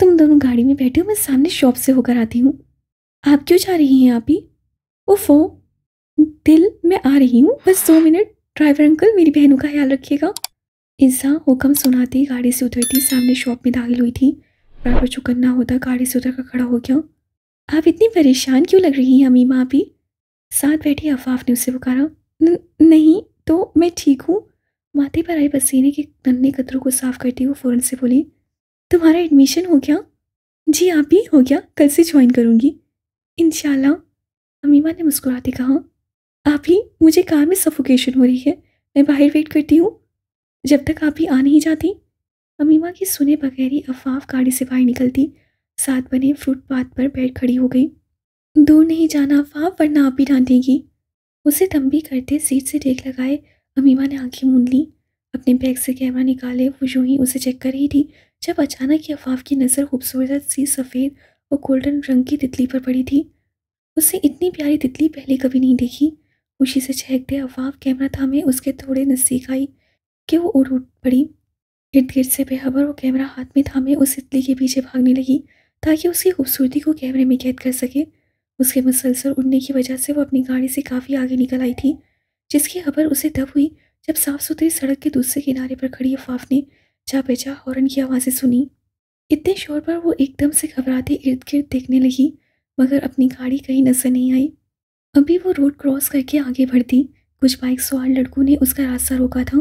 तुम दोनों गाड़ी में बैठे हो मैं सामने शॉप से होकर आती हूँ आप क्यों जा रही हैं आप ही ओफो दिल मैं आ रही हूँ बस दो मिनट ड्राइवर अंकल मेरी बहनों का ख्याल रखिएगा इज्जा हुक्म सुनाती गाड़ी से थी सामने शॉप में दाखिल हुई थी ड्राइवर चुकन्ना होता गाड़ी से उतर कर खड़ा हो गया आप इतनी परेशान क्यों लग रही हैं अमीमा ही साथ बैठी अफाफ ने उसे पुकारा नहीं तो मैं ठीक हूँ माथे पर आए पसीने के नन्हे कतरों को साफ करती हुई फ़ौरन से बोली तुम्हारा एडमिशन हो गया जी आप ही हो गया कल से ज्वाइन करूँगी इन अमीमा ने मुस्कुराते कहा आप ही मुझे कार में सफोकेशन हो रही है मैं बाहर वेट करती हूँ जब तक आप ही आ नहीं जाती अमीमा की सुने बगैर ही अफाफ गाड़ी से बाहर निकलती साथ बने फुटपाथ पर बैठ खड़ी हो गई दूर नहीं जाना अफाफ वरना आप ही डांटेगी उसे तंबी करते सीट से टेक लगाए अमीमा ने आंखें मूंद ली अपने बैग से कैमरा निकाले वो यूँ ही उसे चेक कर रही थी जब अचानक ही अफाफ की नज़र खूबसूरत सी सफ़ेद और गोल्डन रंग की तितली पर पड़ी थी उससे इतनी प्यारी तितली पहले कभी नहीं देखी खुशी से छहकते अफाफ कैमरा थामे उसके थोड़े नज़दीक आई कि वो उड़ उठ पड़ी इर्द गिर्द से बेहबर वो कैमरा हाथ में थामे उस तितली के पीछे भागने लगी ताकि उसकी खूबसूरती को कैमरे में कैद कर सके उसके मुसलसल उड़ने की वजह से वो अपनी गाड़ी से काफ़ी आगे निकल आई थी जिसकी खबर उसे तब हुई जब साफ़ सुथरी सड़क के दूसरे किनारे पर खड़ी अफाफ ने जा बेचा हॉर्न की आवाज़ें सुनी इतने शोर पर वो एकदम से घबराते इर्द गिर्द देखने लगी मगर अपनी गाड़ी कहीं नजर नहीं आई अभी वो रोड क्रॉस करके आगे बढ़ती कुछ बाइक सवार लड़कों ने उसका रास्ता रोका था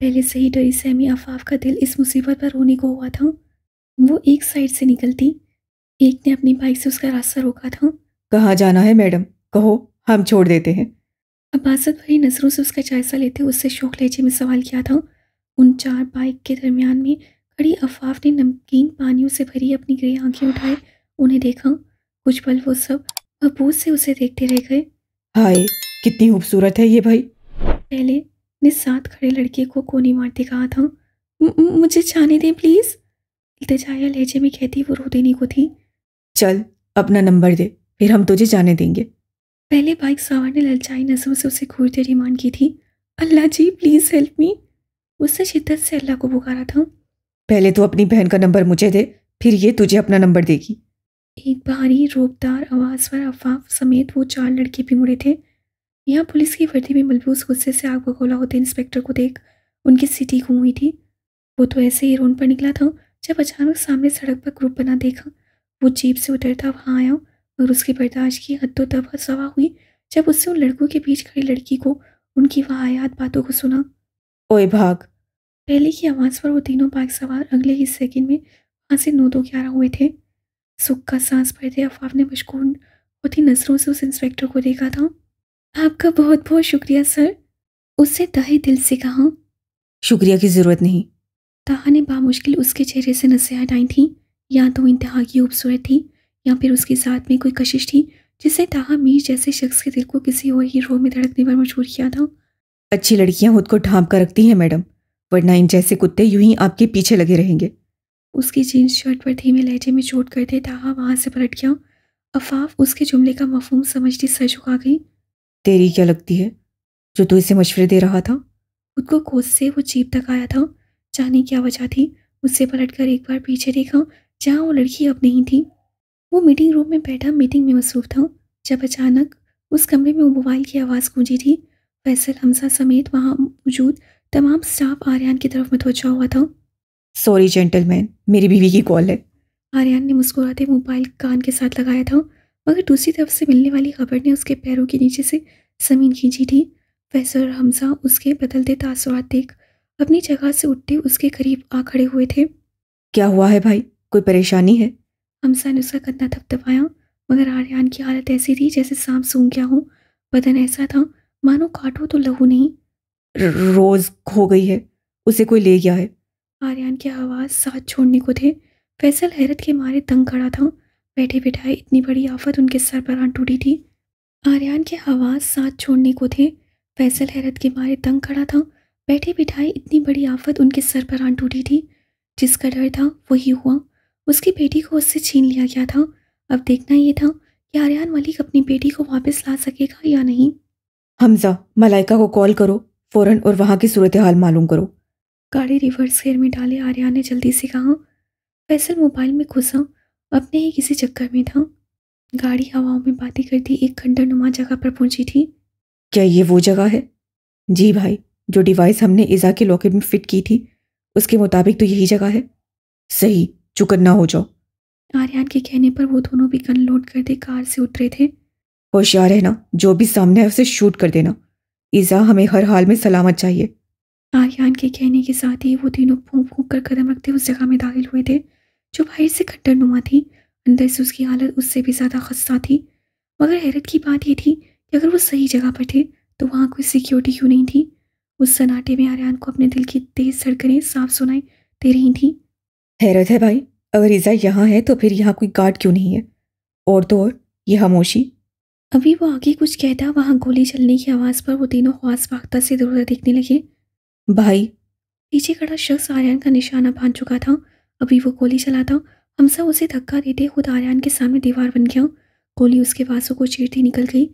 पहले से ही डरी सहमी अफाफ का दिल इस मुसीबत पर रोने को हुआ था वो एक साइड से निकलती एक ने अपनी बाइक से उसका रास्ता रोका था कहाँ जाना है मैडम कहो हम छोड़ देते हैं अब्बासत भरी नज़रों से उसका जायजा लेते उससे शौक लहजे में सवाल किया था उन चार बाइक के दरमियान में खड़ी अफाफ ने नमकीन पानियों से भरी अपनी गई आंखें उठाई उन्हें देखा कुछ पल वो सब महबूज से उसे देखते रह गए हाय कितनी खूबसूरत है ये भाई पहले ने साथ खड़े लड़के को कोनी मारते कहा था मुझे जाने दें प्लीज इल्तजाया लहजे में कहती वो रो देने को थी चल अपना नंबर दे फिर हम तुझे जाने देंगे पहले बाइक सवार ने ललचाई नजरों से उसे घूरते डिमांड की थी अल्लाह जी प्लीज़ हेल्प मी उससे शिद्दत से अल्लाह को पुकारा था पहले तो अपनी बहन का नंबर मुझे दे फिर ये तुझे अपना नंबर देगी एक भारी रोबदार आवाज़ पर अफाफ समेत वो चार लड़के भी मुड़े थे यहाँ पुलिस की वर्दी में मलबूस गुस्से से आग बगोला होते इंस्पेक्टर को देख उनकी सिटी घूम हुई थी वो तो ऐसे ही रोन पर निकला था जब अचानक सामने सड़क पर ग्रुप बना देखा वो जीप से उतरता वहाँ आया और उसकी बर्दाश्त की हद तो तब सवा हुई जब उससे उन लड़कों के बीच खड़ी लड़की को उनकी वाहयात बातों को सुना ओए भाग पहले की आवाज़ पर वो तीनों बाइक सवार अगले ही सेकंड में वहाँ से नौ दो ग्यारह हुए थे सुख का सांस भरते अफाफ ने मशकूर होती नज़रों से उस इंस्पेक्टर को देखा था आपका बहुत बहुत शुक्रिया सर उससे तहे दिल से कहा शुक्रिया की ज़रूरत नहीं ताहा ने बामुश्किल उसके चेहरे से नसें हटाई थी या तो इंतहा की खूबसूरत थी या फिर उसके साथ में कोई कशिश थी जिसे ताहा मीर जैसे शख्स के दिल को किसी और ही रो में धड़कने पर मजबूर किया था अच्छी लड़कियां खुद को ढांप कर रखती हैं मैडम वरना इन जैसे कुत्ते यूं ही आपके पीछे लगे रहेंगे उसकी जीन्स शर्ट पर धीमे लहजे में चोट कर करते ताहा वहां से पलट गया अफाफ उसके जुमले का मफहम समझती सर झुका गई तेरी क्या लगती है जो तू इसे मशवरे दे रहा था खुद को कोस से वो चीप तक आया था जाने क्या वजह थी उससे पलट कर एक बार पीछे देखा जहाँ वो लड़की अब नहीं थी वो मीटिंग रूम में बैठा मीटिंग में मसरूफ था जब अचानक उस कमरे में मोबाइल की आवाज़ गूंजी थी फैसल हमसा समेत वहाँ मौजूद तमाम स्टाफ आर्यन की तरफ मतवजा हुआ था सॉरी जेंटलमैन मेरी बीवी की कॉल है आर्यन ने मुस्कुराते मोबाइल कान के साथ लगाया था मगर दूसरी तरफ से मिलने वाली खबर ने उसके पैरों के नीचे से ज़मीन खींची थी फैसल और हमजा उसके बदलते तासरात देख अपनी जगह से उठते उसके करीब आ खड़े हुए थे क्या हुआ है भाई कोई परेशानी है हमसा ने उसका कंधा थपथपाया मगर आर्यन की हालत ऐसी थी जैसे सांप सूंघ गया हो बदन ऐसा था मानो काटो तो लहू नहीं रोज खो गई है उसे कोई ले गया है आर्यन की आवाज़ साथ छोड़ने को थे फैसल हैरत के मारे तंग खड़ा था बैठे बिठाए इतनी बड़ी आफत उनके सर पर आन टूटी थी आर्यन की आवाज़ साथ छोड़ने को थे फैसल हैरत के मारे तंग खड़ा था बैठे बिठाए इतनी बड़ी आफत उनके सर पर आन टूटी थी जिसका डर था वही हुआ उसकी बेटी को उससे छीन लिया गया था अब देखना यह था कि आर्यन मलिक अपनी बेटी को वापस ला सकेगा या नहीं हमजा मलाइका को कॉल करो फ़ौरन और वहाँ की सूरत हाल मालूम करो गाड़ी रिवर्स गेयर में डाले आर्या ने जल्दी से कहा फैसल मोबाइल में घुसा अपने ही किसी चक्कर में था गाड़ी हवाओं में बातें करती एक खंडर नुमा जगह पर पहुंची थी क्या ये वो जगह है जी भाई जो डिवाइस हमने ईजा के लॉकेट में फिट की थी उसके मुताबिक तो यही जगह है सही चुकन्ना हो जाओ आर्यान के कहने पर वो दोनों भी गन लोड करते कार से उतरे थे होशियार है ना जो भी सामने है उसे शूट कर देना ईजा हमें हर हाल में सलामत चाहिए आर्यन के कहने के साथ ही वो तीनों फूक फूक कर कदम रखते उस जगह में दाखिल हुए थे जो बाहर से खट्टर नुमा थी अंदर से उसकी हालत उससे भी ज़्यादा खस्ता थी मगर हैरत की बात यह थी कि अगर वो सही जगह पर थे तो वहाँ कोई सिक्योरिटी क्यों नहीं थी उस सनाटे में आर्यन को अपने दिल की तेज़ सड़करें साफ सुनाई दे रही थी हैरत है भाई अगर ईजा यहाँ है तो फिर यहाँ कोई गार्ड क्यों नहीं है और तो और यह खामोशी अभी वो आगे कुछ कहता वहाँ गोली चलने की आवाज़ पर वो तीनों ख्वास भागता से दूर देखने लगे भाई पीछे खड़ा शख्स आर्यन का निशाना बांध चुका था अभी वो गोली चलाता हम सब उसे धक्का देते खुद आर्यन के सामने दीवार बन गया गोली उसके बाजू को चीरती निकल गई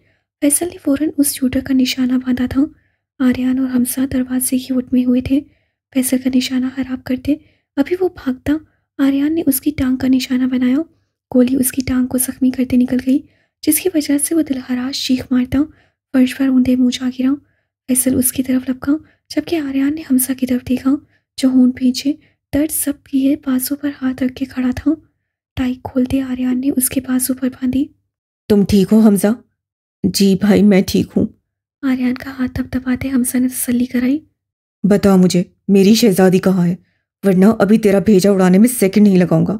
फैसल ने फ़ौरन उस शूटर का निशाना बांधा था आर्यन और हमसा दरवाजे की उठ में हुए थे फैसल का निशाना खराब करते अभी वो भागता आर्यन ने उसकी टांग का निशाना बनाया गोली उसकी टांग को जख्मी करते निकल गई जिसकी वजह से वो दिलहराज चीख मारता हूँ फर्श पर ऊंधे मुँह मूछा गिराऊँ फैसल उसकी तरफ लपकाऊँ जबकि आर्यन ने हमसा की तरफ देखा जो होंठ पीछे दर्द सब किए बाजू पर हाथ रख के खड़ा था टाई खोलते आर्यन ने उसके बाजू पर बांधी तुम ठीक हो हमजा जी भाई मैं ठीक हूँ आर्यन का हाथ थपथपाते हमसा ने तसली कराई बताओ मुझे मेरी शहजादी कहाँ है वरना अभी तेरा भेजा उड़ाने में सेकंड नहीं लगाऊंगा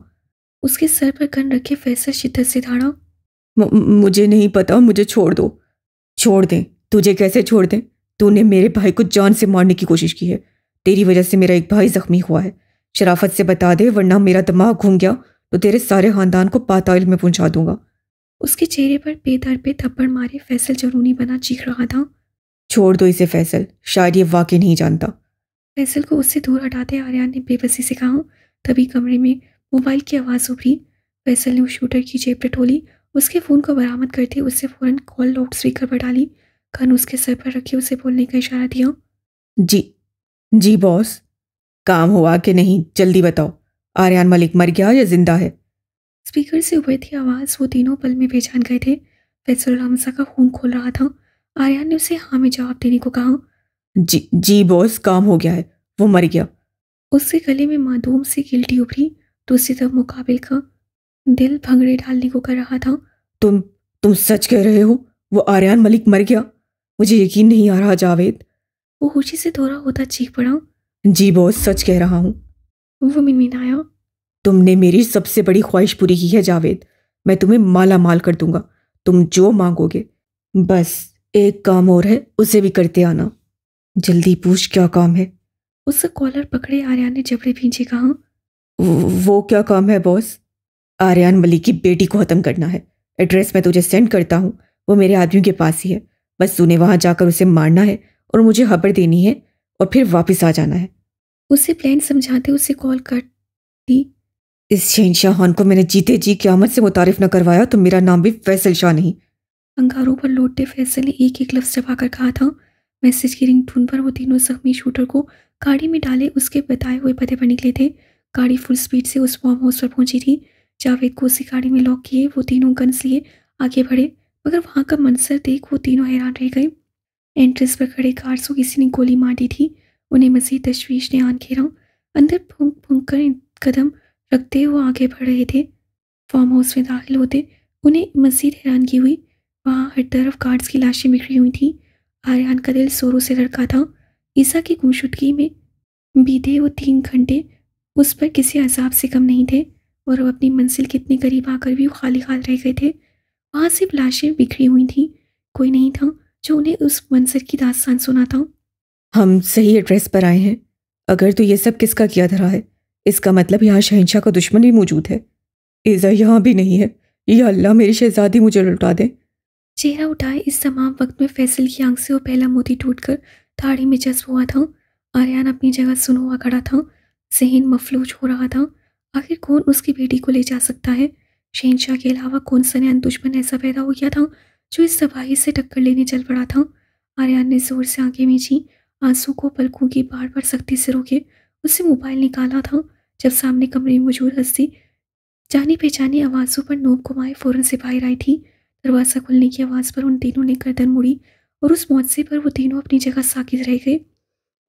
उसके सर पर कन रखे फैसल शिद्दत से धाड़ा मुझे नहीं पता मुझे छोड़ दो छोड़ दें तुझे कैसे छोड़ दें तूने मेरे भाई को जान से मारने की कोशिश की है तेरी वजह से मेरा एक भाई जख्मी हुआ है शराफत से बता दे वरना मेरा दिमाग घूम गया तो तेरे सारे खानदान को पाताल में पहुंचा दूंगा उसके चेहरे पर बेदर पे थप्पड़ मारे फैसल जरूनी बना चीख रहा था छोड़ दो इसे फैसल शायद ये वाकई नहीं जानता फैसल को उससे दूर हटाते आर्यन ने बेबसी से कहा तभी कमरे में मोबाइल की आवाज़ उभरी फैसल ने उस शूटर की जेब टटोली उसके फ़ोन को बरामद करते उससे फ़ौरन कॉल लाउड स्पीकर पर डाली कान उसके सर पर रखे उसे बोलने का इशारा दिया जी जी बॉस काम हुआ कि नहीं जल्दी बताओ आर्यन मलिक मर गया या जिंदा है स्पीकर से उभर थी आवाज़ वो तीनों पल में पहचान गए थे फैसल रामसा का खून खोल रहा था आर्यन ने उसे हाँ में जवाब देने को कहा जी जी बॉस काम हो गया है वो मर गया उसके गले में मादूम से गिल्टी उभरी दूसरी तरफ मुकाबिल का दिल भंगड़े डालने को कर रहा था तुम तुम सच कह रहे हो वो आर्यन मलिक मर गया मुझे यकीन नहीं आ रहा जावेद वो खुशी से थोड़ा होता चीख पड़ा जी बॉस सच कह रहा हूँ वो आया तुमने मेरी सबसे बड़ी ख्वाहिश पूरी की है जावेद मैं तुम्हें माला माल कर दूंगा तुम जो मांगोगे बस एक काम और है उसे भी करते आना जल्दी पूछ क्या काम है उसका कॉलर पकड़े आर्यन ने जबड़े पीछे कहा वो क्या काम है बॉस आर्यन मलिक की बेटी को ख़त्म करना है एड्रेस मैं तुझे सेंड करता हूँ वो मेरे आदमी के पास ही है बस तूने वहाँ जाकर उसे मारना है और मुझे खबर देनी है और फिर वापस आ जाना है उसे प्लान समझाते उसे कॉल कर दी इस शहनशाह खान को मैंने जीते जी क्यामत से मुतारफ़ न करवाया तो मेरा नाम भी फैसल शाह नहीं अंगारों पर लौटते फैसल ने एक एक लफ्ज़ चबाकर कहा था मैसेज की रिंग टून पर वो तीनों जख्मी शूटर को गाड़ी में डाले उसके बताए हुए पते पर निकले थे गाड़ी फुल स्पीड से उस फॉर्म हाउस पर पहुंची थी जावेद को उसी गाड़ी में लॉक किए वो तीनों गन्स लिए आगे बढ़े मगर वहाँ का मंसर देख वो तीनों हैरान रह गए एंट्रेंस पर खड़े गार्ड्स को किसी ने गोली मार दी थी उन्हें मजीद तशवीश ने आन घेरा अंदर फूंक फूंक कर कदम रखते हुए आगे बढ़ रहे थे फार्म हाउस में दाखिल होते उन्हें मजीद हैरानगी हुई वहाँ हर तरफ कार्ड्स की लाशें बिखरी हुई थी आर्यन का दिल शोरों से लड़का था ईसा की गुमशुदगी में बीते वो तीन घंटे उस पर किसी अजाब से कम नहीं थे और वो अपनी मंजिल के इतने करीब आकर भी खाली खाल रह गए थे वहाँ सिर्फ लाशें बिखरी हुई थीं कोई नहीं था जो उन्हें उस मंजर की दास्तान सुनाता हम सही एड्रेस पर आए हैं अगर तो ये सब किसका किया धरा है इसका मतलब यहाँ शहनशाह का दुश्मन भी मौजूद है ईज़ा यहाँ भी नहीं है यह अल्लाह मेरी शहजादी मुझे लुटा दे चेहरा उठाए इस तमाम वक्त में फैसल की आंख से वो पहला मोती टूट कर थाड़ी में जज्ब हुआ था आर्यन अपनी जगह सुन हुआ खड़ा था जहन मफलूज हो रहा था आखिर कौन उसकी बेटी को ले जा सकता है शहनशाह के अलावा कौन सा नैन दुश्मन ऐसा पैदा हो गया था जो इस तबाही से टक्कर लेने चल पड़ा था आर्यन ने जोर से आंखें मींची आंसू को पलकों की बार पर सख्ती से रोके उससे मोबाइल निकाला था जब सामने कमरे में मौजूद हंसी जानी पहचानी आवाज़ों पर नोब घुमाए फ़ौरन से बाहर आई थी दरवाज़ा खुलने की आवाज़ पर उन तीनों ने गर्दन मुड़ी और उस मौजे पर वो तीनों अपनी जगह साकित रह गए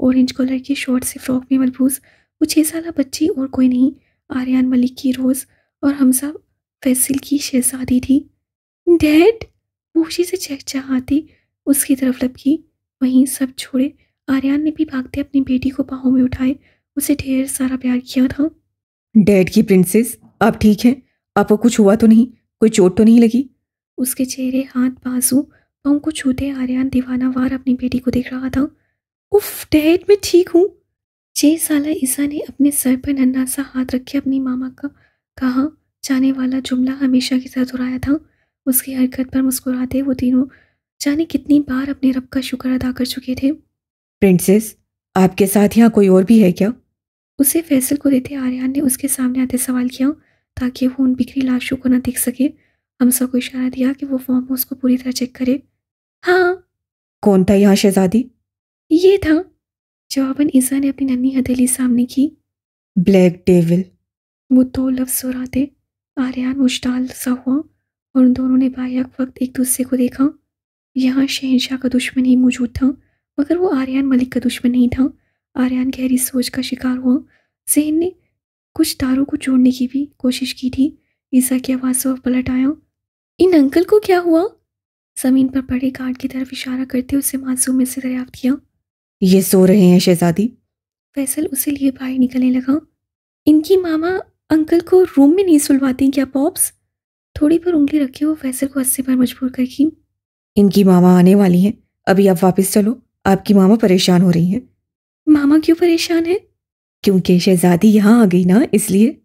ऑरेंज कलर की शॉर्ट से फ्रॉक में मलबूस वो छः साल बच्ची और कोई नहीं आर्यन मलिक की रोज़ और हमसा फैसल की शहजादी थी डैड पूछी से चहचहाती उसकी तरफ लपकी वहीं सब छोड़े आर्यन ने भी भागते अपनी बेटी को बाहों में उठाए उसे ढेर सारा प्यार किया था डैड की प्रिंसेस आप ठीक हैं आपको कुछ हुआ तो नहीं कोई चोट तो नहीं लगी उसके चेहरे हाथ बाजू पाँव को छूते आर्यन दीवानावार अपनी बेटी को देख रहा था उफ डैड मैं ठीक हूँ छः साल ईसा ने अपने सर पर नन्ना सा हाथ रखे अपनी मामा का कहा जाने वाला जुमला हमेशा की तरह दोहराया था उसकी हरकत पर मुस्कुराते वो तीनों जाने कितनी बार अपने रब का शुक्र अदा कर चुके थे प्रिंसेस आपके साथ यहाँ कोई और भी है क्या उसे फैसल को देते आर्यन ने उसके सामने आते सवाल किया ताकि वो उन बिखरी लाशों को न देख सके हम सबको इशारा दिया कि वो फॉर्म उसको पूरी तरह चेक करे हाँ कौन था यहाँ शहजादी ये था जवाबन ईसा ने अपनी नन्ही हथेली सामने की ब्लैक डेविल वो दो लफ्ज सुराते आर्यान मुश्ताल सा हुआ और उन दोनों ने बायक वक्त एक दूसरे को देखा यहाँ शहनशाह का दुश्मन ही मौजूद था मगर वो आर्यन मलिक का दुश्मन नहीं था आर्यन गहरी सोच का शिकार हुआ जहन ने कुछ तारों को जोड़ने की भी कोशिश की थी ईसा की आवाज़ से पलट आया इन अंकल को क्या हुआ ज़मीन पर पड़े कार्ड की तरफ इशारा करते उसे मासूम में से दरियाफ्त किया ये सो रहे हैं शहजादी फैसल उसे लिए बाहर निकलने लगा इनकी मामा अंकल को रूम में नहीं सुलवाती क्या पॉप्स थोड़ी पर उंगली रखे वो फैसल को अस्सी बार मजबूर कर की इनकी मामा आने वाली हैं अभी आप वापस चलो आपकी मामा परेशान हो रही हैं मामा क्यों परेशान है क्योंकि शहजादी यहाँ आ गई ना इसलिए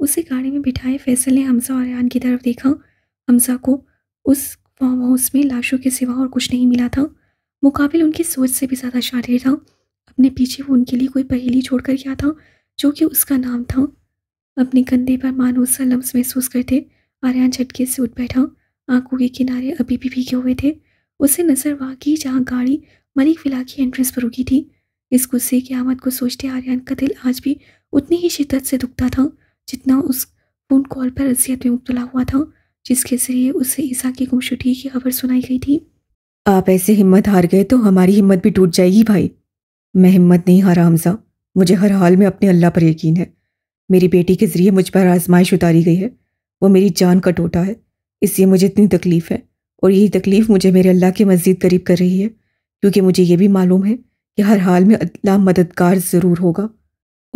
उसे गाड़ी में बिठाए फैसल ने हमसा और रेहान की तरफ देखा हमसा को उस फार्म हाउस में लाशों के सिवा और कुछ नहीं मिला था मुकाबिल उनकी सोच से भी ज़्यादा शारीर था अपने पीछे वो उनके लिए कोई पहेली छोड़कर गया था जो कि उसका नाम था अपने कंधे पर मानो सा लम्स महसूस करते आर्यन झटके से उठ बैठा आंखों के किनारे अभी भी भीगे हुए थे उसे नजर वहाँ की जहाँ गाड़ी मलिक विला की एंट्रेंस पर रुकी थी इस गुस्से की आमद को सोचते आर्यन का दिल आज भी उतनी ही शिद्दत से दुखता था जितना उस फोन कॉल पर अजियत में मुबतला हुआ था जिसके जरिए उसे ईसा की गुमशुटी की खबर सुनाई गई थी आप ऐसे हिम्मत हार गए तो हमारी हिम्मत भी टूट जाएगी भाई मैं हिम्मत नहीं हारा हमजा मुझे हर हाल में अपने अल्लाह पर यकीन है मेरी बेटी के ज़रिए मुझ पर आजमाइश उतारी गई है वो मेरी जान का टोटा है इसलिए मुझे इतनी तकलीफ़ है और यही तकलीफ़ मुझे मेरे अल्लाह के मज़ीद करीब कर रही है क्योंकि मुझे ये भी मालूम है कि हर हाल में अल्लाह मददगार ज़रूर होगा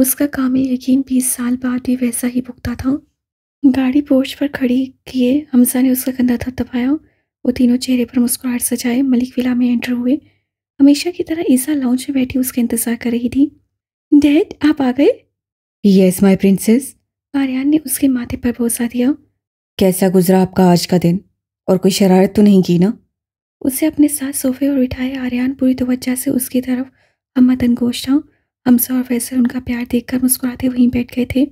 उसका काम यकीन बीस साल बाद भी वैसा ही भुगता था गाड़ी पोस्ट पर खड़ी किए हमसा ने उसका कंधा थपथपाया वो तीनों चेहरे पर मुस्कुराहट सजाए मलिक विला में एंटर हुए हमेशा की तरह ईसा लाउंज में बैठी उसका इंतजार कर रही थी डैड आप आ गए यस माय प्रिंसेस आर्यन ने उसके माथे पर भरोसा दिया कैसा गुजरा आपका आज का दिन और कोई शरारत तो नहीं की ना उसे अपने साथ सोफे और बिठाए आर्यन पूरी तवज्जा से उसकी तरफ अम्मा गोश्ता हमसा और फैसल उनका प्यार देखकर मुस्कुराते वहीं बैठ गए थे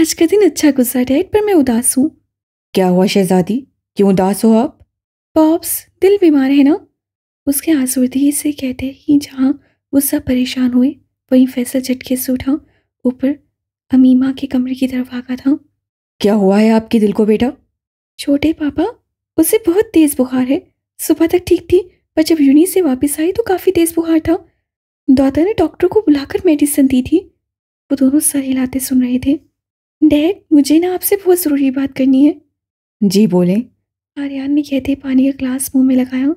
आज का दिन अच्छा गुजरा डैड पर मैं उदास हूँ क्या हुआ शहजादी क्यों उदास हो आप पॉप्स दिल बीमार है ना उसके आसुरदगी से कहते ही जहाँ वो सब परेशान हुए वहीं फैसल झटके से उठा ऊपर अमीमा के कमरे की तरफ भागा था क्या हुआ है आपके दिल को बेटा छोटे पापा उसे बहुत तेज़ बुखार है सुबह तक ठीक थी पर जब यूनी से वापस आई तो काफ़ी तेज़ बुखार था दादा ने डॉक्टर को बुलाकर मेडिसिन दी थी वो दोनों सर हिलाते सुन रहे थे डैड मुझे ना आपसे बहुत ज़रूरी बात करनी है जी बोले आर्यान ने कहते पानी का ग्लास मुंह में लगाया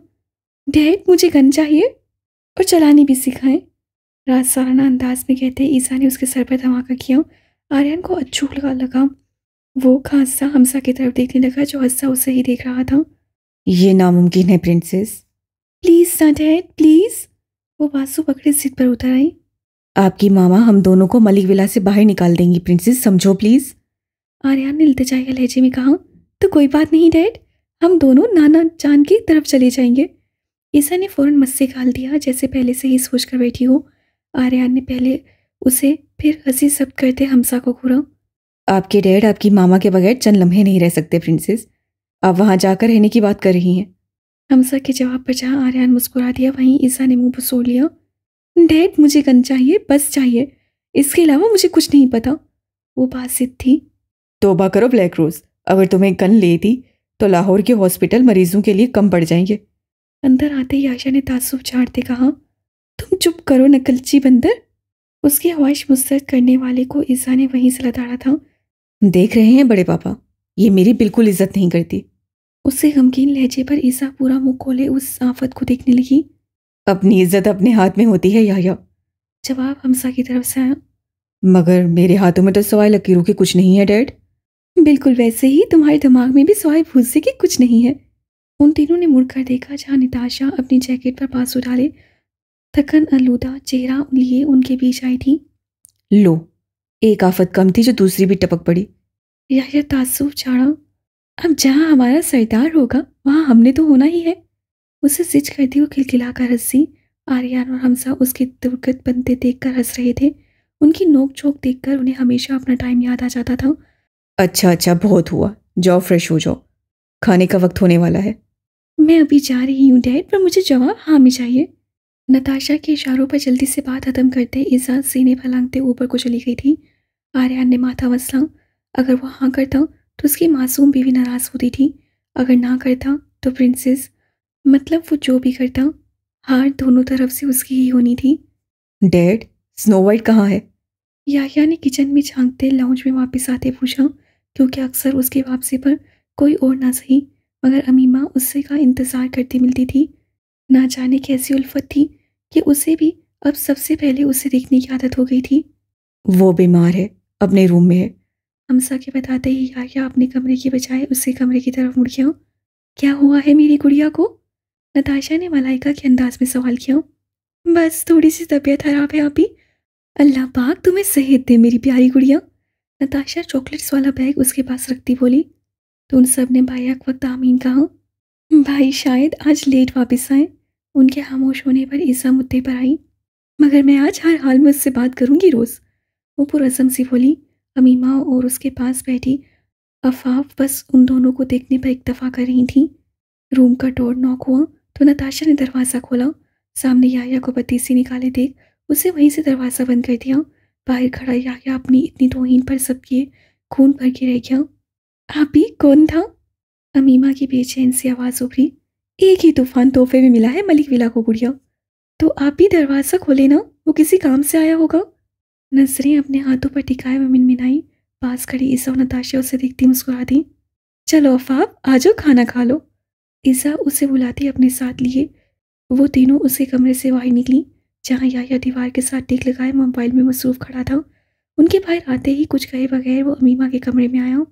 डैड मुझे गन चाहिए और चलानी भी सिखाएं सालाना अंदाज में कहते ईसा ने उसके सर पर धमाका किया आर्यन को अच्छू लगा लगा वो खासा हमसा की तरफ देखने लगा जो हंसा उसे ही देख रहा था ये नामुमकिन है प्रिंसेस प्लीज़ ना डैड प्लीज़ वो बासु पकड़े सिर पर उतर आई आपकी मामा हम दोनों को मलिक विला से बाहर निकाल देंगी प्रिंसेस समझो प्लीज़ आर्यन ने के लहजे में कहा तो कोई बात नहीं डैड हम दोनों नाना जान की तरफ चले जाएंगे ईसा ने फ़ौरन मस्से गाल दिया जैसे पहले से ही सोच कर बैठी हो आर्यन ने पहले उसे फिर हंसी सब करते हमसा को घूरा आपके डैड आपकी मामा के बगैर चंद लम्हे नहीं रह सकते प्रिंसेस आप वहाँ जाकर रहने की बात कर रही हैं हमसा के जवाब पर जहाँ आर्यन मुस्कुरा दिया वहीं ईसा ने मुंह पसोड़ लिया डैड मुझे गन चाहिए बस चाहिए इसके अलावा मुझे कुछ नहीं पता वो बात सिद्ध थी तोबा करो ब्लैक रोज अगर तुम्हें गन ले दी तो लाहौर के हॉस्पिटल मरीजों के लिए कम पड़ जाएंगे अंदर आते ही आयशा ने तासुब झाड़ते कहा तुम चुप करो नकलची बंदर उसकी ख्वाहिश मुस्तरद करने वाले को ईसा ने वहीं से लताड़ा था देख रहे हैं बड़े पापा ये मेरी बिल्कुल इज्जत नहीं करती उससे गमकीन लहजे पर ईसा पूरा मुँह खोले उस आफत को देखने लगी अपनी इज्जत अपने हाथ में होती है या जवाब हमसा की तरफ से आया मगर मेरे हाथों में तो सवाए लकीरों के कुछ नहीं है डैड बिल्कुल वैसे ही तुम्हारे दिमाग में भी सवाए भूसे के कुछ नहीं है उन तीनों ने मुड़कर देखा जहाँ निताशा अपनी जैकेट पर पास उठाले थकन आलूदा चेहरा लिए उनके बीच आई थी लो एक आफत कम थी जो दूसरी भी टपक पड़ी या तासुफ चाड़ा अब जहाँ हमारा सरदार होगा वहाँ हमने तो होना ही है उसे सिच करती हुई खिलखिला कर हंसी आर्यन और हमसा उसके दुर्गत बनते देख हंस रहे थे उनकी नोक झोंक देख उन्हें हमेशा अपना टाइम याद आ जाता था अच्छा अच्छा बहुत हुआ जाओ फ्रेश हो जाओ खाने का वक्त होने वाला है मैं अभी जा रही हूँ डैड पर मुझे जवाब हाँ में चाहिए नताशा के इशारों पर जल्दी से बात ख़त्म करते इजाज़ सीने फलांगते ऊपर को चली गई थी आर्यन ने माथा वसला अगर वो हाँ करता तो उसकी मासूम बीवी नाराज़ होती थी अगर ना करता तो प्रिंसेस मतलब वो जो भी करता हार दोनों तरफ से उसकी ही होनी थी डैड स्नो वाइट कहाँ है याहिया ने किचन में झांकते लाउंज में वापस आते पूछा क्योंकि अक्सर उसके वापसी पर कोई और ना सही मगर अमीमा उससे का इंतज़ार करती मिलती थी ना जाने कैसी उल्फत थी कि उसे भी अब सबसे पहले उसे देखने की आदत हो गई थी वो बीमार है अपने रूम में है हमसा के बताते ही याहिया अपने कमरे के बजाय उसके कमरे की तरफ मुड़ गया क्या हुआ है मेरी गुड़िया को नताशा ने मलाइका के अंदाज में सवाल किया बस थोड़ी सी तबीयत खराब है अभी अल्लाह पाक तुम्हें सेहत दे मेरी प्यारी गुड़िया नताशा चॉकलेट्स वाला बैग उसके पास रखती बोली तो उन सब ने भाई वक्त आमीन कहा भाई शायद आज लेट वापस आए उनके खामोश होने पर ईसा मुद्दे पर आई मगर मैं आज हर हाल में उससे बात करूंगी रोज़ वो पुरजम सी बोली अमीमा और उसके पास बैठी अफाफ बस उन दोनों को देखने पर इक्तफा कर रही थी रूम का डोर नॉक हुआ तो नताशा ने दरवाज़ा खोला सामने याया को बतीसी निकाले देख उसे वहीं से दरवाज़ा बंद कर दिया बाहर खड़ा याया अपनी इतनी तोहिन पर सब किए खून भर के रह गया आप ही कौन था अमीमा की बेचैन सी आवाज़ उभरी एक ही तूफान तोहफे में मिला है मलिक विला को गुड़िया तो आप ही दरवाज़ा खोले ना वो किसी काम से आया होगा नजरें अपने हाथों पर टिकाए हुए मिनमिनाई पास खड़ी ईसा और नताशा उसे देखती मुस्कुरा दी चलो अफाब आ जाओ खाना खा लो ईसा उसे बुलाती अपने साथ लिए वो तीनों उसे कमरे से बाहर निकली जहाँ या दीवार के साथ टिक लगाए मोबाइल में मसरूफ खड़ा था उनके बाहर आते ही कुछ कहे बगैर वो अमीमा के कमरे में आया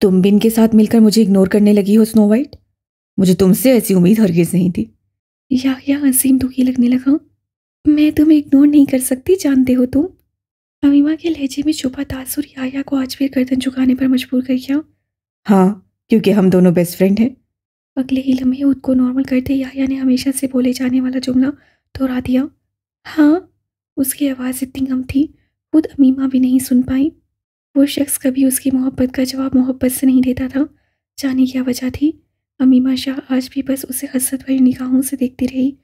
तुम भी इनके साथ मिलकर मुझे इग्नोर करने लगी हो स्नो वाइट मुझे तुमसे ऐसी उम्मीद हरगिज नहीं थी या या असीम दुखी लगने लगा मैं तुम्हें इग्नोर नहीं कर सकती जानते हो तुम अमीमा के लहजे में छुपा तासुर याया को आज फिर गर्दन झुकाने पर मजबूर कर गया हाँ क्योंकि हम दोनों बेस्ट फ्रेंड हैं अगले ही लम्हे खुद को नॉर्मल करते याया ने हमेशा से बोले जाने वाला जुमला दोहरा दिया हाँ उसकी आवाज़ इतनी कम थी खुद अमीमा भी नहीं सुन पाई वो शख्स कभी उसकी मोहब्बत का जवाब मोहब्बत से नहीं देता था जाने क्या वजह थी अमीमा शाह आज भी बस उसे हसरत भरी निगाहों से देखती रही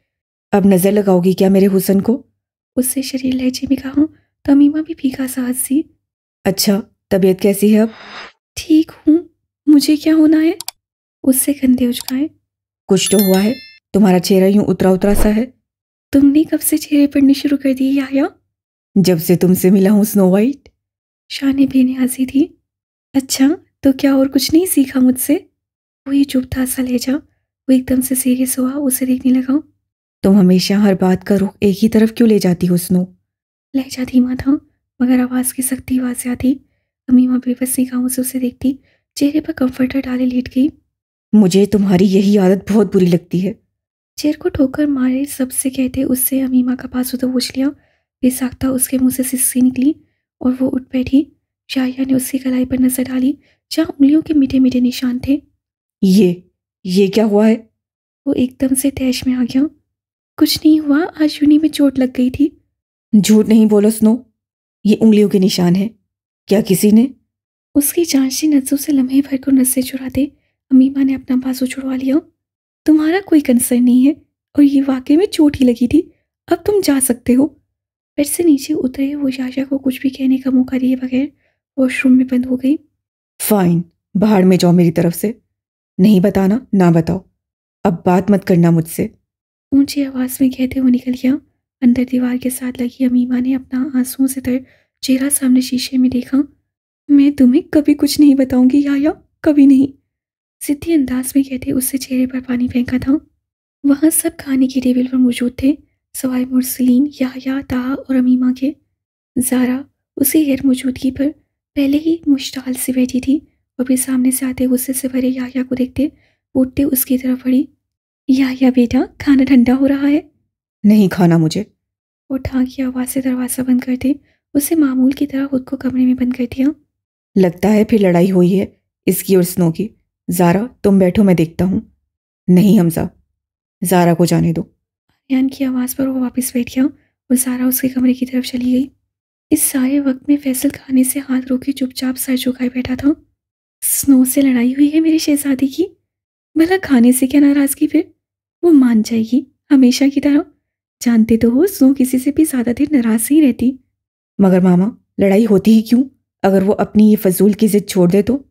अब नज़र लगाओगी क्या मेरे हुसन को उससे शरीर लहजे में कहा तो अमीमा भी फीका सा सी अच्छा तबीयत कैसी है अब ठीक हूँ मुझे क्या होना है उससे कंधे उचकाए कुछ तो हुआ है तुम्हारा चेहरा यूं उतरा उतरा सा है तुमने कब से चेहरे पड़ने शुरू कर दिए आया जब से तुमसे मिला हूँ स्नो वाइट शाह ने बेनियाजी थी अच्छा तो क्या और कुछ नहीं सीखा मुझसे वो ये चुप था सा जा वो एकदम से सीरियस हुआ उसे देखने लगा तुम हमेशा हर बात का रुख एक ही तरफ क्यों ले जाती हो स्नो लहजा धीमा था मगर आवाज़ की सख्ती वाजिया थी अमीमा बेबस निगाहों से उसे देखती चेहरे पर कंफर्टर डाले लेट गई मुझे तुम्हारी यही आदत बहुत बुरी लगती है चेयर को ठोकर मारे सबसे कहते उससे अमीमा का पास उधर पूछ लिया बेसाख्ता उसके मुंह से सिस्सी निकली और वो उठ बैठी शाहिया ने उसकी कलाई पर नजर डाली जहाँ उंगलियों के मीठे मीठे निशान थे ये ये क्या हुआ है वो एकदम से तैश में आ गया कुछ नहीं हुआ आज यूनी में चोट लग गई थी झूठ नहीं बोलो स्नो ये उंगलियों के निशान है क्या किसी ने उसकी जांच नजरों से लम्हे भर को नजरें चुराते अमीमा ने अपना बाजू छुड़वा लिया तुम्हारा कोई कंसर्न नहीं है और ये वाकई में चोट ही लगी थी अब तुम जा सकते हो बेड से नीचे उतरे वो शाशा को कुछ भी कहने का मौका दिए बगैर वॉशरूम में बंद हो गई फाइन बाहर में जाओ मेरी तरफ से नहीं बताना ना बताओ अब बात मत करना मुझसे ऊंची आवाज़ में कहते हुए निकल गया अंदर दीवार के साथ लगी अमीमा ने अपना आंसुओं से तर चेहरा सामने शीशे में देखा मैं तुम्हें कभी कुछ नहीं बताऊंगी या, या कभी नहीं सिद्धि अंदाज में कहते उससे चेहरे पर पानी फेंका था वहाँ सब खाने की टेबल पर मौजूद थे सवाई मुरसलीन याहया ताहा और अमीमा के जारा उसी गैर मौजूदगी पर पहले ही मुश्ताल से बैठी थी और फिर सामने से आते गुस्से से भरे याहया को देखते उठते उसकी तरफ बढ़ी याहया बेटा खाना ठंडा हो रहा है नहीं खाना मुझे वो ठाक की आवाज़ से दरवाज़ा बंद कर दे उसे मामूल की तरह खुद को कमरे में बंद कर दिया लगता है फिर लड़ाई हुई है इसकी और स्नो की ज़ारा तुम बैठो मैं देखता हूँ नहीं हमजा ज़ारा को जाने दो आर्यन की आवाज़ पर वो वापस बैठ गया और ज़ारा उसके कमरे की तरफ चली गई इस सारे वक्त में फैसल खाने से हाथ रोके चुपचाप सर झुकाए बैठा था स्नो से लड़ाई हुई है मेरी शहजादी की भला खाने से क्या नाराज़गी फिर वो मान जाएगी हमेशा की तरह जानते तो हो स्नो किसी से भी ज़्यादा देर नाराज़ ही रहती मगर मामा लड़ाई होती ही क्यों अगर वो अपनी ये फजूल की जिद छोड़ दे तो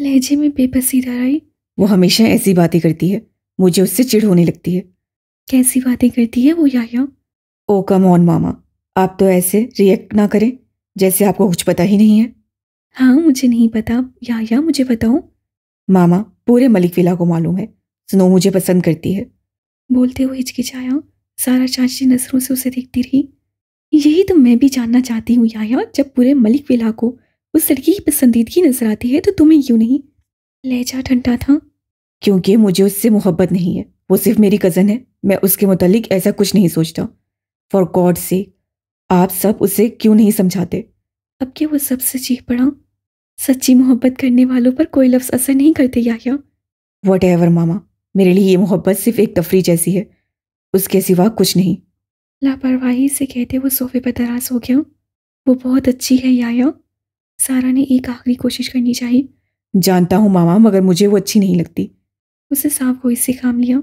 लहजे में बेबसी रह आई वो हमेशा ऐसी बातें करती है मुझे उससे चिढ़ होने लगती है कैसी बातें करती है वो याया ओ कम ऑन मामा आप तो ऐसे रिएक्ट ना करें जैसे आपको कुछ पता ही नहीं है हाँ मुझे नहीं पता याया मुझे बताओ मामा पूरे मलिक विला को मालूम है सुनो मुझे पसंद करती है बोलते हुए हिचकिचाया सारा चाची नज़रों से उसे देखती रही यही तो मैं भी जानना चाहती हूँ याया जब पूरे मलिक विला को उस लड़की की पसंदीदगी नजर आती है तो तुम्हें क्यों नहीं लहजा ठंडा था क्योंकि मुझे उससे मोहब्बत नहीं है वो सिर्फ मेरी कज़न है मैं उसके मुतलिक ऐसा कुछ नहीं सोचता फॉर गॉड से आप सब उसे क्यों नहीं समझाते अब क्या वो सब से चीख पड़ा सच्ची मोहब्बत करने वालों पर कोई लफ्ज़ असर नहीं करते याया वट एवर मामा मेरे लिए ये मोहब्बत सिर्फ एक तफरी जैसी है उसके सिवा कुछ नहीं लापरवाही से कहते वो सोफे पर दराज हो गया वो बहुत अच्छी है याया सारा ने एक आखिरी कोशिश करनी चाहिए जानता हूँ मामा मगर मुझे वो अच्छी नहीं लगती उसे साफ को इससे काम लिया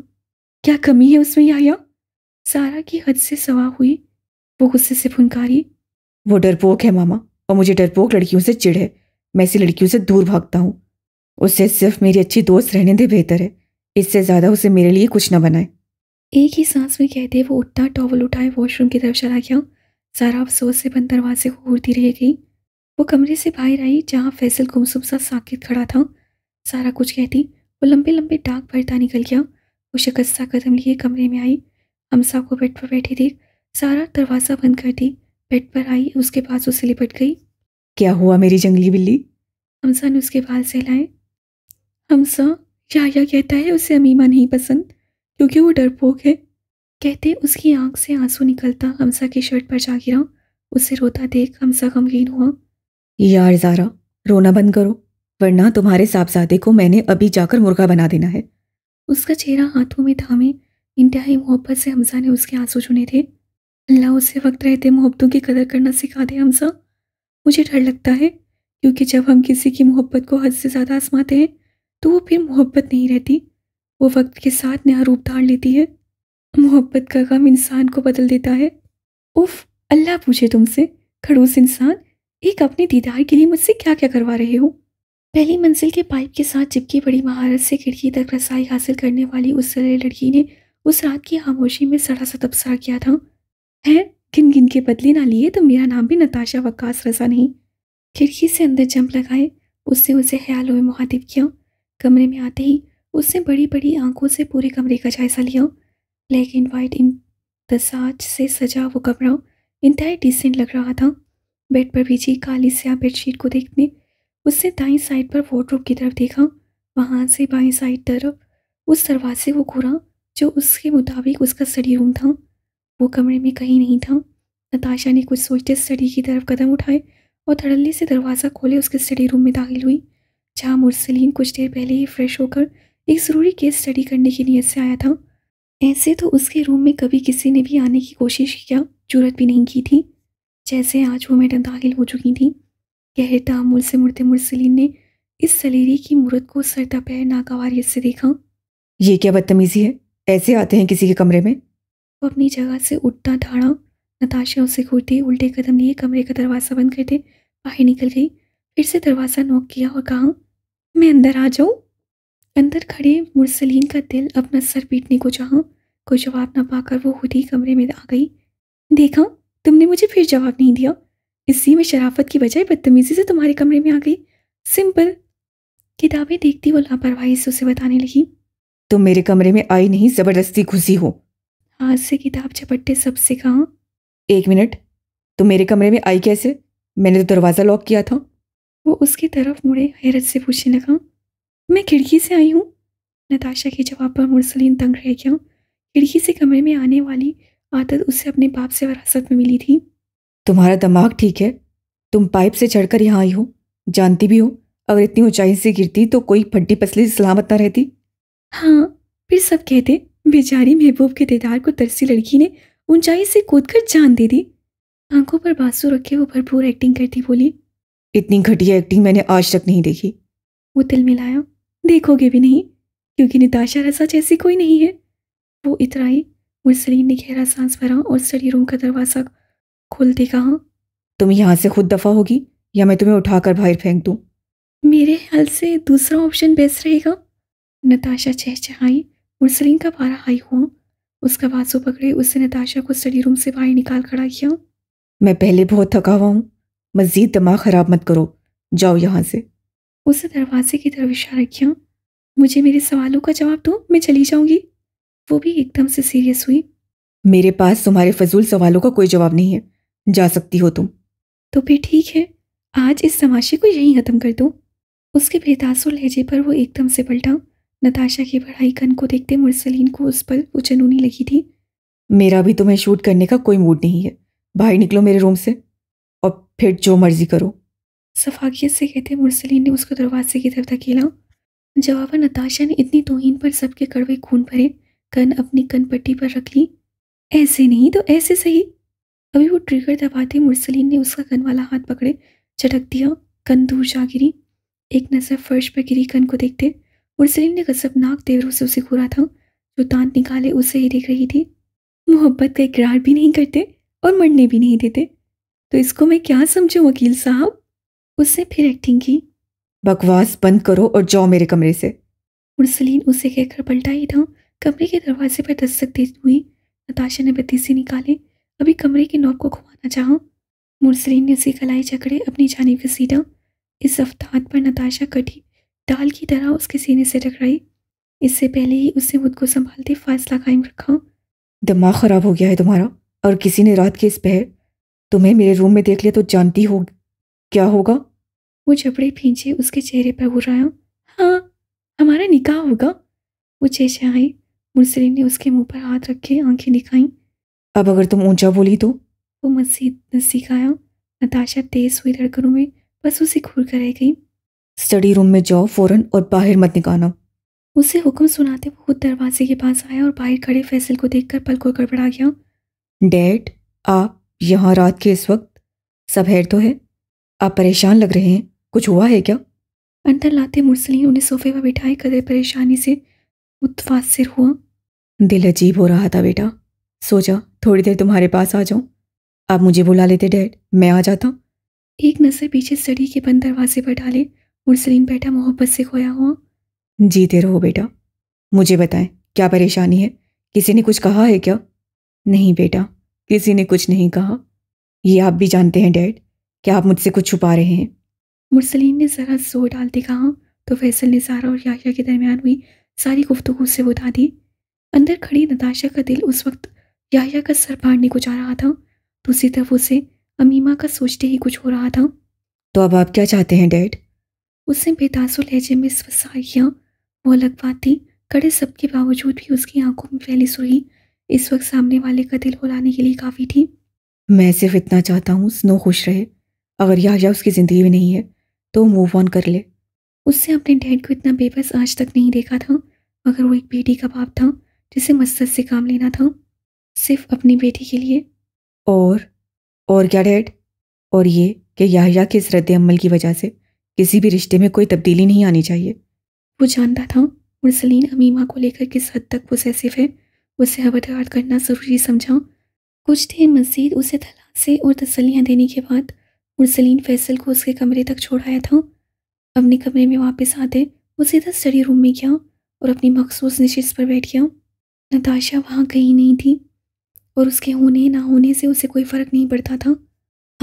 क्या कमी है उसमें आया सारा की हद से सवा हुई वो गुस्से से फुनकारी वो डरपोक है मामा और मुझे डरपोक लड़कियों से चिढ़ है मैं ऐसी लड़कियों से दूर भागता हूँ उससे सिर्फ मेरी अच्छी दोस्त रहने दे बेहतर है इससे ज़्यादा उसे मेरे लिए कुछ ना बनाए एक ही सांस में कहते वो उठता टॉवल उठाए वॉशरूम की तरफ चला गया सारा अफसोस से बंद दरवाजे को घूरती रह गई वो कमरे से बाहर आई जहाँ फैसल गुमसुम सा साकित खड़ा था सारा कुछ कहती वो लंबे लंबे डाक भरता निकल गया वो शिकस्ता कदम लिए कमरे में आई हमसा को बेड पर बैठी थी सारा दरवाज़ा बंद कर दी बेड पर आई उसके पास उसे लिपट गई क्या हुआ मेरी जंगली बिल्ली हमसा ने उसके बाल सहलाए हमसा याया कहता है उसे अमीमा नहीं पसंद क्योंकि वो डरपोक है कहते उसकी आंख से आंसू निकलता हमसा की शर्ट पर जा गिरा उसे रोता देख हमसा गमगीन हुआ यार ज़ारा रोना बंद करो वरना तुम्हारे साहबजादे को मैंने अभी जाकर मुर्गा बना देना है उसका चेहरा हाथों में थामे इंतहाई मोहब्बत से हमजा ने उसके आंसू चुने थे अल्लाह उससे वक्त रहते मोहब्बतों की कदर करना सिखा दे हमसा मुझे डर लगता है क्योंकि जब हम किसी की मोहब्बत को हद से ज़्यादा आसमाते हैं तो वो फिर मोहब्बत नहीं रहती वो वक्त के साथ नया रूप धार लेती है मोहब्बत का गम इंसान को बदल देता है उफ अल्लाह पूछे तुमसे खड़ूस इंसान एक अपने दीदार के लिए मुझसे क्या क्या करवा रहे हो पहली मंजिल के पाइप के साथ चिपकी बड़ी महारत से खिड़की तक रसाई हासिल करने वाली उस सरे लड़की ने उस रात की खामोशी में सड़ा सा तबसरा किया था है गिन गिन के बदले ना लिए तो मेरा नाम भी नताशा वक्कास रजा नहीं खिड़की से अंदर जंप लगाए उससे उसे ख्याल हुए मुखातिब किया कमरे में आते ही उसने बड़ी बड़ी आंखों से पूरे कमरे का जायजा लिया ब्लैक एंड वाइट इन दसाज से सजा वो कमरा इंतहा डिसेंट लग रहा था बेड पर बिछी काली स्या बेडशीट को देखने उससे दाई साइड पर वार्ड्रोब की तरफ देखा वहाँ से बाई साइड तरफ उस दरवाजे को घूरा जो उसके मुताबिक उसका स्टडी रूम था वो कमरे में कहीं नहीं था नताशा ने कुछ सोचते स्टडी की तरफ कदम उठाए और धड़ल्ले से दरवाज़ा खोले उसके स्टडी रूम में दाखिल हुई जहाँ मुरसलीन कुछ देर पहले ही फ्रेश होकर एक ज़रूरी केस स्टडी करने की नीयत से आया था ऐसे तो उसके रूम में कभी किसी ने भी आने की कोशिश किया जरूरत भी नहीं की थी जैसे आज वो मैडम दाखिल हो चुकी थी गहरे तामुल से मुड़ते मुरसलिन ने इस सलेरी की मूर्त को सरता पैर नाकावारियत से देखा ये क्या बदतमीजी है ऐसे आते हैं किसी के कमरे में वो अपनी जगह से उठता धाड़ा नताशा उसे घूरते उल्टे कदम लिए कमरे का दरवाज़ा बंद करते बाहर निकल गई फिर से दरवाज़ा नोक किया और कहा मैं अंदर आ जाऊँ अंदर खड़े मुरसलीन का दिल अपना सर पीटने को चाहा कोई जवाब ना पाकर वो खुद ही कमरे में आ गई देखा तुमने मुझे फिर जवाब नहीं दिया इसी में शराफत की बजाय बदतमीजी से तुम्हारे कमरे में आ गई सिंपल किताबें देखती वो लापरवाही से उसे बताने लगी तुम मेरे कमरे में आई नहीं जबरदस्ती घुसी हो हाथ से किताब चपट्टे सबसे कहा एक मिनट तुम मेरे कमरे में आई कैसे मैंने तो दरवाज़ा लॉक किया था वो उसकी तरफ मुड़े हैरत से पूछने लगा मैं खिड़की से आई हूँ नताशा के जवाब पर मुरसलीन तंग रह गया खिड़की से कमरे में आने वाली आदत उसे अपने बाप से वरासत में मिली थी तुम्हारा दिमाग ठीक है तुम पाइप से चढ़कर यहाँ आई हो जानती भी हो अगर इतनी ऊंचाई से गिरती तो कोई फड्डी पसली सलामत ना रहती हाँ फिर सब कहते बेचारी महबूब के दीदार को तरसी लड़की ने ऊंचाई से कूद कर जान दे दी आंखों पर बांसू रखे वो भरपूर एक्टिंग करती बोली इतनी घटिया एक्टिंग मैंने आज तक नहीं देखी वो तिल मिलाया देखोगे भी नहीं क्योंकि निताशा रसा जैसी कोई नहीं है वो इतराई मुसरीन ने गहरा सांस भरा और स्टडी रूम का दरवाज़ा खोलते कहा तुम यहाँ से खुद दफा होगी या मैं तुम्हें उठाकर बाहर फेंक दूँ मेरे ख्याल से दूसरा ऑप्शन बेस्ट रहेगा नताशा चहचहाई मुरसलीन का पारा हाई हुआ उसका बाजू पकड़े उसने नताशा को स्टडी रूम से बाहर निकाल खड़ा किया मैं पहले बहुत थका हुआ हूँ मज़ीद दिमाग ख़राब मत करो जाओ यहाँ से उसने दरवाजे की तरफ इशारा किया मुझे मेरे सवालों का जवाब दो मैं चली जाऊंगी वो भी एकदम से सीरियस हुई मेरे पास तुम्हारे फजूल सवालों का कोई जवाब नहीं है जा सकती हो तुम तो फिर ठीक है आज इस तमाशे को यहीं ख़त्म कर दो उसके बेतासो लहजे पर वो एकदम से पलटा नताशा के बढ़ाई कन को देखते मुरसलीन को उस पर वो जनूनी लगी थी मेरा भी तुम्हें शूट करने का कोई मूड नहीं है बाहर निकलो मेरे रूम से और फिर जो मर्जी करो सफाकियत से कहते मुरसलीन ने उसको दरवाजे की तरफ धकेला जवाबा नताशा ने इतनी तोहिन पर सबके कड़वे खून भरे कन अपनी कन पट्टी पर रख ली ऐसे नहीं तो ऐसे सही अभी वो ट्रिगर दबाते मुरसलीन ने उसका कन वाला हाथ पकड़े झटक दिया कन दूर जा गिरी एक नज़र फर्श पर गिरी कन को देखते मुरसलीन ने गजबनाक देवरों से उसे घूरा था जो दांत निकाले उसे ही देख रही थी मोहब्बत का इकरार भी नहीं करते और मरने भी नहीं देते तो इसको मैं क्या समझूं वकील साहब उसने फिर एक्टिंग की बकवास बंद करो और जाओ मेरे कमरे से मुरसलीन उसे कहकर पलटा ही था कमरे के दरवाजे पर दस्तक दे हुई नताशा ने बत्ती से निकाले अभी कमरे की नॉब को घुमाना चाहो मुरसरीन ने उसी कलाई जकड़े अपनी जानी पर सीटा इस अफ्ताद पर नताशा कटी डाल की तरह उसके सीने से टकराई इससे पहले ही उसने खुद को संभालते फासला कायम रखा दिमाग ख़राब हो गया है तुम्हारा और किसी ने रात के इस पहर तुम्हें मेरे रूम में देख लिया तो जानती हो क्या होगा वो जबड़े फींचे उसके चेहरे पर घुराया हाँ हमारा निकाह होगा वो आई मुर्सरी ने उसके मुंह पर हाथ रखे आंखें दिखाई अब अगर तुम ऊंचा बोली तो वो मस्जिद नजदीक आया नताशा तेज हुई धड़कनों में बस उसे घूर कर रह गई स्टडी रूम में जाओ फौरन और बाहर मत निकालना उसे हुक्म सुनाते वो खुद दरवाजे के पास आया और बाहर खड़े फैसल को देखकर पल को गड़बड़ा गया डैड आप यहाँ रात के इस वक्त सब हैर तो है आप परेशान लग रहे हैं कुछ हुआ है क्या अंदर लाते मुर्सलिन उन्हें सोफे पर बिठाए कदर परेशानी से मुतवासर हुआ दिल अजीब हो रहा था बेटा सोचा थोड़ी देर तुम्हारे पास आ जाऊं आप मुझे बुला लेते डैड मैं आ जाता एक नज़र पीछे सड़ी के बंद दरवाजे पर डाले मुरसलीन बेटा मोहब्बत से खोया हुआ जीते रहो बेटा मुझे बताएं क्या परेशानी है किसी ने कुछ कहा है क्या नहीं बेटा किसी ने कुछ नहीं कहा ये आप भी जानते हैं डैड क्या आप मुझसे कुछ छुपा रहे हैं मुरसलीन ने ज़रा जोर डालते कहा तो फैसल ने सारा और याया के दरमियान हुई सारी गुफ्तगु से बता दी अंदर खड़ी नताशा का दिल उस वक्त याहिया का सर फाड़ने को जा रहा था दूसरी तो तरफ उसे अमीमा का सोचते ही कुछ हो रहा था तो अब आप क्या चाहते हैं डैड उसने बेतासो लहजे में साहिया वो अलग बात थी कड़े सब के बावजूद भी उसकी आंखों में फैली सुई इस वक्त सामने वाले का दिल हुलाने के लिए काफ़ी थी मैं सिर्फ इतना चाहता हूँ स्नो खुश रहे अगर यह या उसकी ज़िंदगी में नहीं है तो मूव ऑन कर ले उससे अपने डैड को इतना बेबस आज तक नहीं देखा था मगर वो एक बेटी का बाप था जिसे मस्त से काम लेना था सिर्फ अपनी बेटी के लिए और और क्या डैड और ये कि याहिया के इस रद्द अमल की वजह से किसी भी रिश्ते में कोई तब्दीली नहीं आनी चाहिए वो जानता था मुरसलीन अमीमा को लेकर किस हद तक पोसेसिव है उसे हबरदार करना ज़रूरी समझा कुछ देर मजीद उसे तलाशे और तसलियाँ देने के बाद मुरसलीन फैसल को उसके कमरे तक छोड़ आया था अपने कमरे में वापस आते वो सीधा स्टडी रूम में गया और अपनी मखसूस नशीस पर बैठ गया नताशा वहाँ कहीं नहीं थी और उसके होने ना होने से उसे कोई फ़र्क नहीं पड़ता था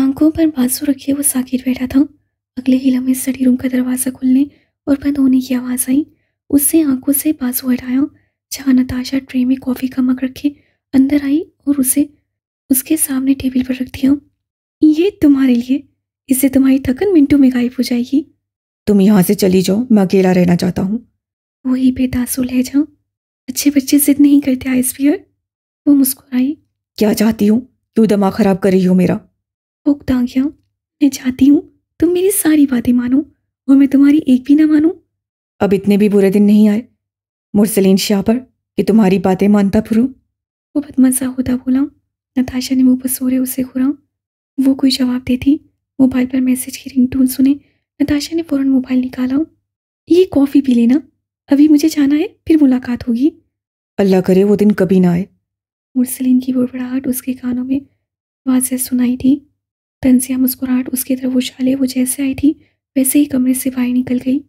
आंखों पर बाजू रखे वो साकिट बैठा था अगले ही लम्हे स्टडी रूम का दरवाज़ा खुलने और बंद होने की आवाज़ आई उससे आंखों से बाजू हटाया जहाँ नताशा ट्रे में कॉफ़ी का मग रखे अंदर आई और उसे उसके सामने टेबल पर रख दिया ये तुम्हारे लिए इससे तुम्हारी थकन मिनटों में गायब हो जाएगी तुम यहाँ से चली जाओ मैं अकेला रहना चाहता हूँ वही ले जाओ अच्छे बच्चे जिद नहीं करते आइस फियर वो मुस्कुराई क्या चाहती हूँ क्यों दिमाग खराब कर रही हो मेरा ओक दांगिया मैं चाहती हूँ तुम मेरी सारी बातें मानो और मैं तुम्हारी एक भी ना मानूँ अब इतने भी बुरे दिन नहीं आए मुरसलीन शाह पर कि तुम्हारी बातें मानता फिरूँ वो बदमजा होता बोला नताशा ने मुँह पर सोरे उसे खुरा वो कोई जवाब देती मोबाइल पर मैसेज की रिंगटोन सुने नताशा ने फ़ौरन मोबाइल निकाला ये कॉफ़ी पी लेना अभी मुझे जाना है फिर मुलाकात होगी अल्लाह करे वो दिन कभी ना आए मुरसलिन की बुड़बड़ाहट उसके कानों में वाजह सुनाई थी तनसिया मुस्कुराहट उसकी तरफ उछाले वो जैसे आई थी वैसे ही कमरे से बाहर निकल गई